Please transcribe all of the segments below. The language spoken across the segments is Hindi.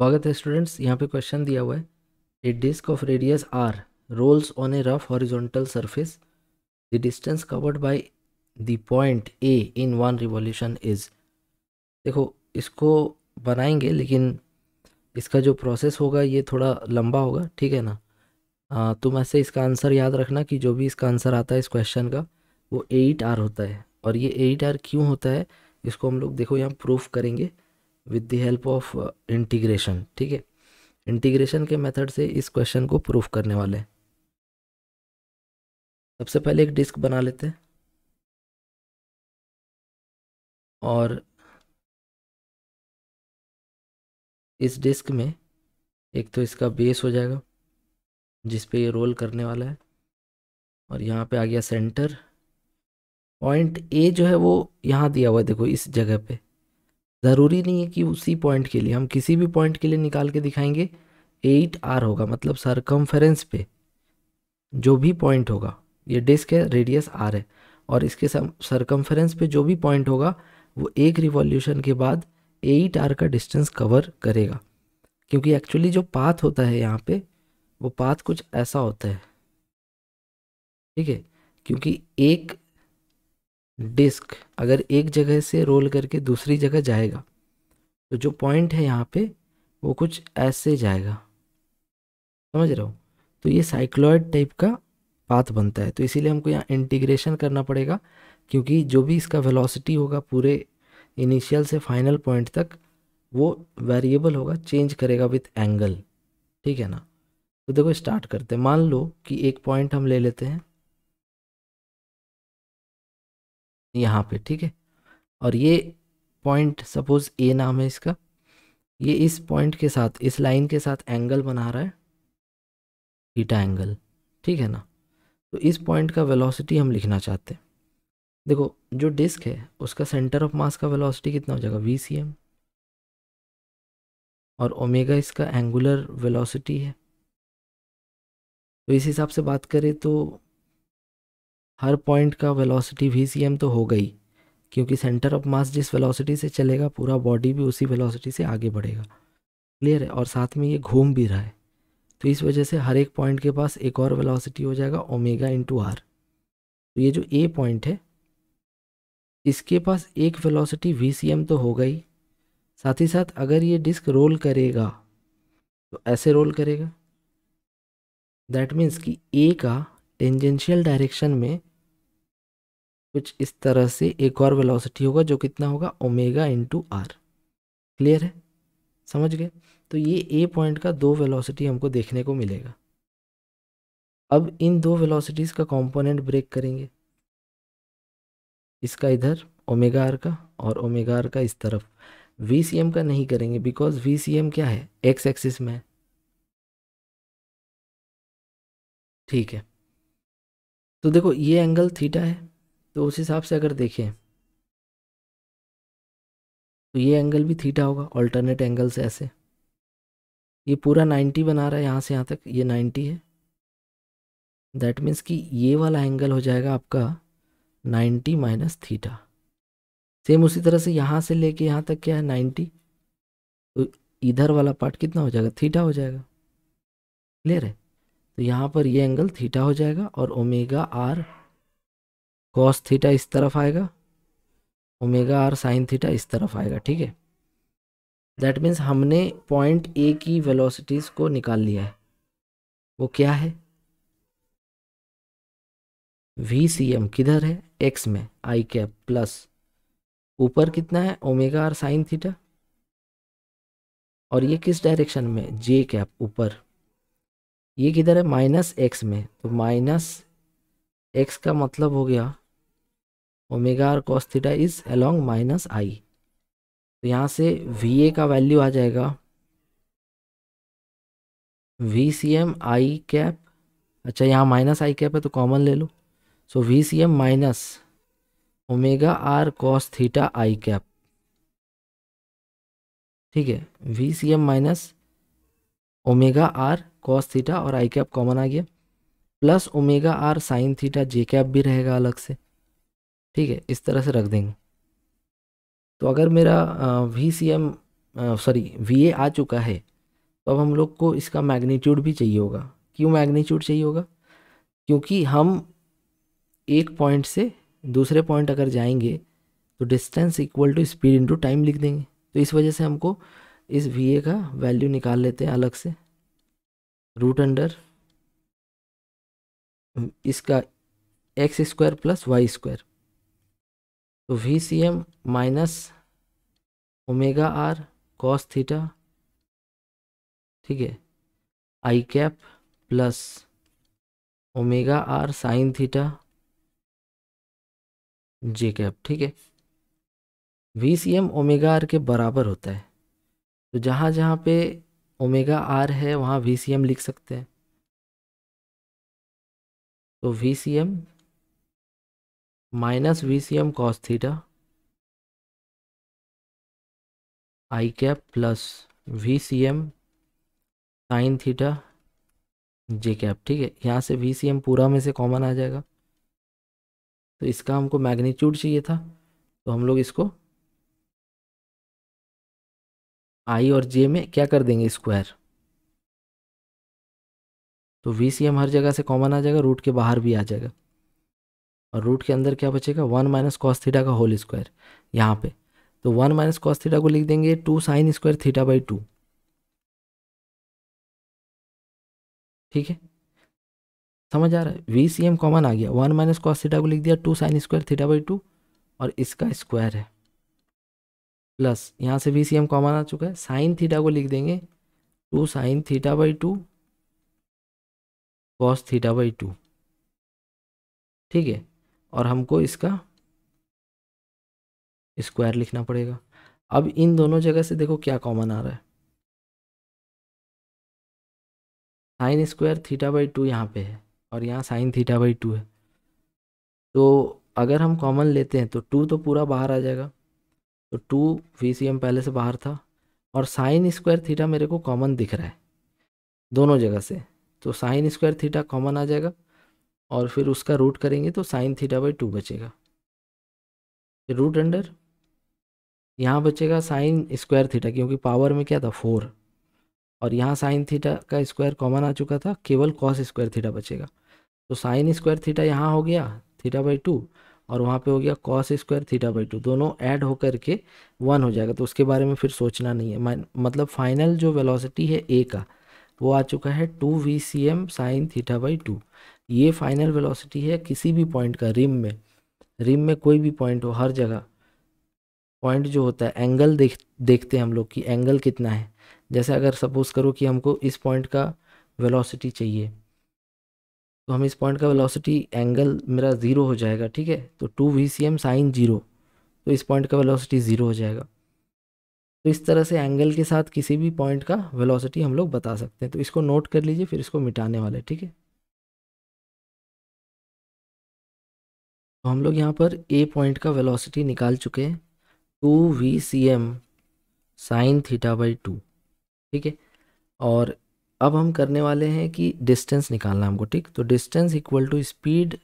स्वागत है स्टूडेंट्स यहाँ पे क्वेश्चन दिया हुआ है a disc of radius R rolls on a rough horizontal surface the distance covered by the point A in one revolution is देखो इसको बनाएंगे लेकिन इसका जो प्रोसेस होगा ये थोड़ा लंबा होगा ठीक है ना आ, तुम ऐसे इसका आंसर याद रखना कि जो भी इसका आंसर आता है इस क्वेश्चन का वो एट आर होता है और ये एट आर क्यों होता है इसको हम लोग देखो यहाँ प्रूफ करेंगे with the help of integration ठीक है इंटीग्रेशन के मेथड से इस क्वेश्चन को प्रूफ करने वाले हैं सबसे पहले एक डिस्क बना लेते हैं और इस डिस्क में एक तो इसका बेस हो जाएगा जिस पे ये रोल करने वाला है और यहाँ पे आ गया सेंटर पॉइंट ए जो है वो यहाँ दिया हुआ है देखो इस जगह पे ज़रूरी नहीं है कि उसी पॉइंट के लिए हम किसी भी पॉइंट के लिए निकाल के दिखाएंगे एट आर होगा मतलब सरकमफेरेंस पे जो भी पॉइंट होगा ये डिस्क है रेडियस आर है और इसके सरकमफेरेंस पे जो भी पॉइंट होगा वो एक रिवॉल्यूशन के बाद एट आर का डिस्टेंस कवर करेगा क्योंकि एक्चुअली जो पाथ होता है यहाँ पे वो पाथ कुछ ऐसा होता है ठीक है क्योंकि एक डिस्क अगर एक जगह से रोल करके दूसरी जगह जाएगा तो जो पॉइंट है यहाँ पे वो कुछ ऐसे जाएगा समझ रहे हो तो ये साइक्लॉयड टाइप का पाथ बनता है तो इसीलिए हमको यहाँ इंटीग्रेशन करना पड़ेगा क्योंकि जो भी इसका वेलोसिटी होगा पूरे इनिशियल से फाइनल पॉइंट तक वो वेरिएबल होगा चेंज करेगा विथ एंगल ठीक है ना तो देखो स्टार्ट करते हैं मान लो कि एक पॉइंट हम ले लेते हैं यहाँ पे ठीक है और ये पॉइंट सपोज ए नाम है इसका ये इस पॉइंट के साथ इस लाइन के साथ एंगल बना रहा है थीटा एंगल ठीक है ना तो इस पॉइंट का वेलोसिटी हम लिखना चाहते हैं देखो जो डिस्क है उसका सेंटर ऑफ मास का वेलोसिटी कितना हो जाएगा वी सी एम और ओमेगा इसका एंगुलर वेलोसिटी है तो इस हिसाब से बात करें तो हर पॉइंट का वेलोसिटी वी सी एम तो हो गई क्योंकि सेंटर ऑफ मास जिस वेलोसिटी से चलेगा पूरा बॉडी भी उसी वेलोसिटी से आगे बढ़ेगा क्लियर है और साथ में ये घूम भी रहा है तो इस वजह से हर एक पॉइंट के पास एक और वेलोसिटी हो जाएगा ओमेगा इंटू आर तो ये जो ए पॉइंट है इसके पास एक वेलोसिटी वी सी एम तो हो गई साथ ही साथ अगर ये डिस्क रोल करेगा तो ऐसे रोल करेगा दैट मीन्स कि ए का टेंजेंशियल डायरेक्शन में कुछ इस तरह से एक और वेलोसिटी होगा जो कितना होगा ओमेगा इंटू आर क्लियर है समझ गए तो ये ए पॉइंट का दो वेलोसिटी हमको देखने को मिलेगा अब इन दो वेलोसिटीज़ का कंपोनेंट ब्रेक करेंगे इसका इधर ओमेगा आर का और ओमेगा आर का इस तरफ वी सी एम का नहीं करेंगे बिकॉज वी सी एम क्या है एक्स एक्सिस में ठीक है तो देखो ये एंगल थीटा है तो उस हिसाब से अगर देखें तो ये एंगल भी थीटा होगा ऑल्टरनेट एंगल्स ऐसे ये पूरा 90 बना रहा है यहाँ से यहाँ तक ये 90 है दैट मीन्स कि ये वाला एंगल हो जाएगा आपका 90 माइनस थीटा सेम उसी तरह से यहाँ से लेके यहाँ तक क्या है 90 तो इधर वाला पार्ट कितना हो जाएगा थीटा हो जाएगा क्लियर है तो यहाँ पर ये एंगल थीटा हो जाएगा और ओमेगा आर कॉस थीटा इस तरफ आएगा ओमेगा आर साइन थीटा इस तरफ आएगा ठीक है दैट मीन्स हमने पॉइंट ए की वेलोसिटीज़ को निकाल लिया है वो क्या है वी सी एम किधर है एक्स में आई कैप प्लस ऊपर कितना है ओमेगा आर साइन थीटा और ये किस डायरेक्शन में जे कैप ऊपर ये किधर है माइनस एक्स में तो माइनस एक्स का मतलब हो गया ओमेगा और cos theta is along minus I तो यहाँ से वी ए का वैल्यू आ जाएगा V C M I cap अच्छा यहाँ माइनस आई कैप है तो कॉमन ले लो so V C M minus omega R cos theta I cap ठीक है V C M minus omega R cos theta और आई कैप कॉमन आ गया plus omega R sine theta J cap भी रहेगा अलग से ठीक है इस तरह से रख देंगे तो अगर मेरा V C M sorry V A आ चुका है तो अब हम लोग को इसका मैग्नीट्यूड भी चाहिए होगा क्यों मैग्नीट्यूड चाहिए होगा क्योंकि हम एक पॉइंट से दूसरे पॉइंट अगर जाएंगे तो distance equal to speed into time लिख देंगे तो इस वजह से हमको इस वी ए का वैल्यू निकाल लेते हैं अलग से रूट अंडर हम्म, इसका X square plus Y square तो V C M minus omega R cos theta ठीक है I cap plus omega R sine theta J cap ठीक है V C M omega R के बराबर होता है तो जहाँ जहाँ पे ओमेगा आर है वहाँ वी सी एम लिख सकते हैं तो V C M minus V C M cos theta I cap plus V C M sine theta J cap ठीक है यहाँ से वी सी एम पूरा में से कॉमन आ जाएगा तो इसका हमको मैग्नीट्यूड चाहिए था तो हम लोग इसको आई और जे में क्या कर देंगे स्क्वायर तो वी सी एम हर जगह से कॉमन आ जाएगा रूट के बाहर भी आ जाएगा और रूट के अंदर क्या बचेगा वन माइनस कॉस थीटा का होल स्क्वायर यहाँ पे तो वन माइनस कॉस थीटा को लिख देंगे two sine square theta by two ठीक है समझ आ रहा है वी सी एम कॉमन आ गया वन माइनस कॉस थीटा को लिख दिया two sine square theta by two और इसका स्क्वायर है प्लस यहाँ से वी सी एम कॉमन आ चुका है साइन थीटा को लिख देंगे two sine theta by two cos theta by two ठीक है और हमको इसका स्क्वायर लिखना पड़ेगा अब इन दोनों जगह से देखो क्या कॉमन आ रहा है sine square theta by two यहाँ पे है और यहाँ साइन थीटा बाई टू है तो अगर हम कॉमन लेते हैं तो टू तो पूरा बाहर आ जाएगा तो टू वी सी एम पहले से बाहर था और साइन स्क्वायर थीटा मेरे को कॉमन दिख रहा है दोनों जगह से तो साइन स्क्वायर थीटा कॉमन आ जाएगा और फिर उसका रूट करेंगे तो साइन थीटा बाई टू बचेगा रूट अंडर यहाँ बचेगा साइन स्क्वायर थीटा क्योंकि पावर में क्या था फोर और यहाँ साइन थीटा का स्क्वायर कॉमन आ चुका था केवल कॉस स्क्वायर थीटा बचेगा तो साइन स्क्वायर थीटा यहाँ हो गया थीटा बाई टू और वहाँ पे हो गया cos square theta by two दोनों ऐड होकर के वन हो जाएगा तो उसके बारे में फिर सोचना नहीं है मतलब फाइनल जो वेलोसिटी है ए का वो आ चुका है two V C M sine theta by two ये फाइनल वेलोसिटी है किसी भी पॉइंट का रिम में रिम में कोई भी पॉइंट हो हर जगह पॉइंट जो होता है एंगल देख देखते हैं हम लोग कि एंगल कितना है जैसे अगर सपोज़ करो कि हमको इस पॉइंट का वेलोसिटी चाहिए तो हम इस पॉइंट का वेलोसिटी एंगल मेरा ज़ीरो हो जाएगा ठीक है तो two V C M sine zero तो इस पॉइंट का वेलोसिटी ज़ीरो हो जाएगा तो इस तरह से एंगल के साथ किसी भी पॉइंट का वेलोसिटी हम लोग बता सकते हैं तो इसको नोट कर लीजिए फिर इसको मिटाने वाले ठीक है तो हम लोग यहाँ पर ए पॉइंट का वेलोसिटी निकाल चुके हैं two V C M sine theta by two ठीक है और अब हम करने वाले हैं कि डिस्टेंस निकालना हमको ठीक तो distance equal to speed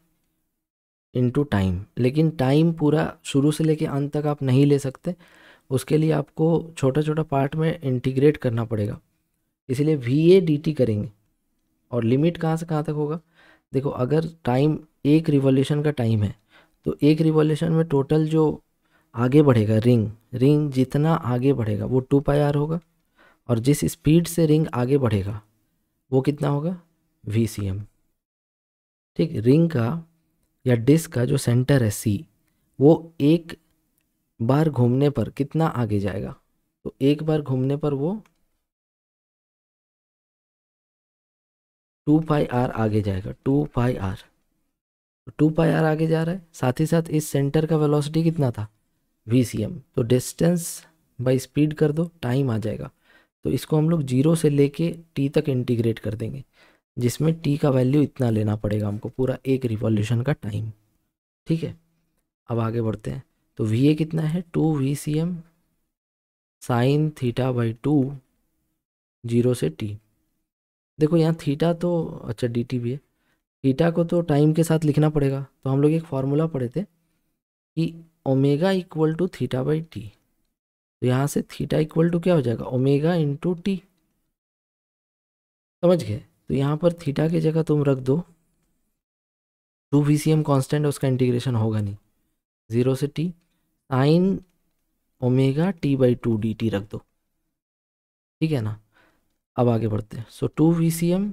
into time लेकिन टाइम पूरा शुरू से लेके अंत तक आप नहीं ले सकते उसके लिए आपको छोटा छोटा पार्ट में इंटीग्रेट करना पड़ेगा इसलिए वी ए डी टी करेंगे और लिमिट कहाँ से कहाँ तक होगा देखो अगर टाइम एक रिवोल्यूशन का टाइम है तो एक रिवॉल्यूशन में टोटल जो आगे बढ़ेगा रिंग रिंग जितना आगे बढ़ेगा वो टू पाई आर होगा और जिस स्पीड से रिंग आगे बढ़ेगा वो कितना होगा वी सी एम ठीक रिंग का या डिस्क का जो सेंटर है सी वो एक बार घूमने पर कितना आगे जाएगा तो एक बार घूमने पर वो टू पाई आर आगे जाएगा टू पाई आर तो टू पाई आर आगे जा रहा है साथ ही साथ इस सेंटर का वेलोसिटी कितना था वी सी एम तो डिस्टेंस बाई स्पीड कर दो टाइम आ जाएगा तो इसको हम लोग जीरो से लेके टी तक इंटीग्रेट कर देंगे जिसमें टी का वैल्यू इतना लेना पड़ेगा हमको पूरा एक रिवॉल्यूशन का टाइम ठीक है अब आगे बढ़ते हैं तो वी ए कितना है two V C M sine theta by two zero से टी देखो यहाँ थीटा तो अच्छा डी टी भी है थीटा को तो टाइम के साथ लिखना पड़ेगा तो हम लोग एक फार्मूला पढ़े थे कि omega equal to theta by T तो यहाँ से थीटा इक्वल टू क्या हो जाएगा ओमेगा इंटू टी समझ गए तो यहाँ पर थीटा की जगह तुम रख दो two V C M constant उसका इंटीग्रेशन होगा नहीं ज़ीरो से T sine omega T by two D T रख दो ठीक है ना अब आगे बढ़ते हैं so two V C M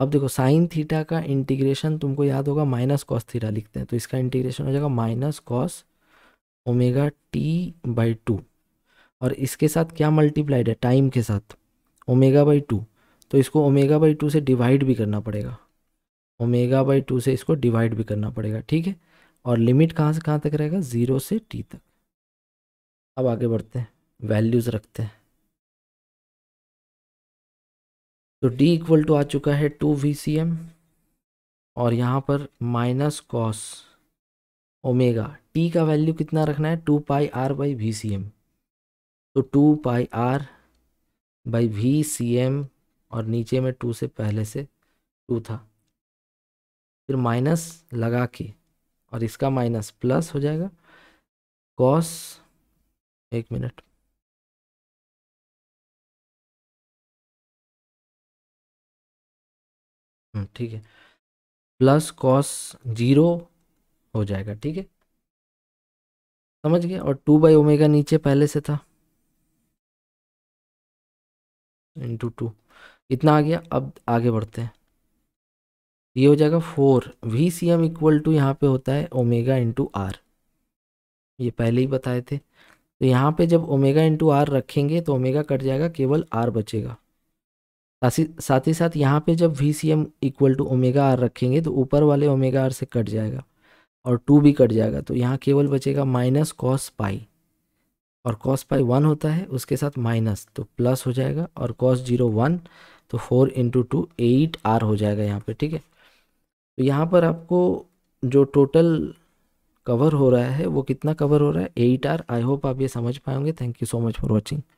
अब देखो साइन थीटा का इंटीग्रेशन तुमको याद होगा माइनस कॉस थीटा लिखते हैं तो इसका इंटीग्रेशन हो जाएगा minus cos omega T by two और इसके साथ क्या मल्टीप्लाइड है टाइम के साथ ओमेगा बाई टू तो इसको ओमेगा बाई टू से डिवाइड भी करना पड़ेगा ओमेगा बाई टू से इसको डिवाइड भी करना पड़ेगा ठीक है और लिमिट कहाँ से कहाँ तक रहेगा ज़ीरो से टी तक अब आगे बढ़ते हैं वैल्यूज़ रखते हैं तो डी इक्वल टू आ चुका है टू वी सी एम और यहाँ पर माइनस कॉस ओमेगा टी का वैल्यू कितना रखना है two pi R by V C M तो two pi R by V C M और नीचे में टू से पहले से टू था फिर माइनस लगा के और इसका माइनस प्लस हो जाएगा कॉस एक मिनट हम्म, ठीक है प्लस कॉस जीरो हो जाएगा ठीक है समझ गए और टू बाई ओमेगा नीचे पहले से था इंटू टू इतना आ गया अब आगे बढ़ते हैं ये हो जाएगा four V C M equal to यहाँ पे होता है ओमेगा इंटू आर ये पहले ही बताए थे तो यहाँ पे जब ओमेगा इंटू आर रखेंगे तो ओमेगा कट जाएगा केवल आर बचेगा साथ ही साथ यहाँ पे जब V C M equal to omega R रखेंगे तो ऊपर वाले ओमेगा आर से कट जाएगा और टू भी कट जाएगा तो यहाँ केवल बचेगा माइनस कॉस पाई और कॉस पाई वन होता है उसके साथ माइनस तो प्लस हो जाएगा और कॉस जीरो वन तो four into two eight R हो जाएगा यहाँ पे ठीक है तो यहाँ पर आपको जो टोटल कवर हो रहा है वो कितना कवर हो रहा है एट आर आई होप आप ये समझ पाएंगे thank you so much for watching